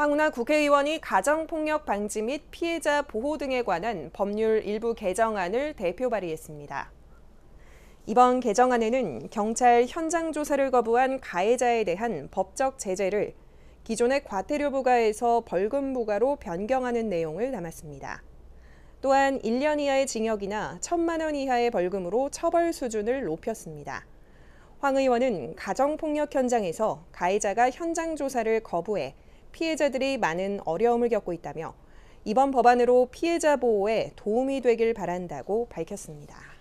황운하 국회의원이 가정폭력 방지 및 피해자 보호 등에 관한 법률 일부 개정안을 대표 발의했습니다. 이번 개정안에는 경찰 현장 조사를 거부한 가해자에 대한 법적 제재를 기존의 과태료 부과에서 벌금 부과로 변경하는 내용을 담았습니다. 또한 1년 이하의 징역이나 1천만 원 이하의 벌금으로 처벌 수준을 높였습니다. 황 의원은 가정폭력 현장에서 가해자가 현장 조사를 거부해 피해자들이 많은 어려움을 겪고 있다며 이번 법안으로 피해자 보호에 도움이 되길 바란다고 밝혔습니다.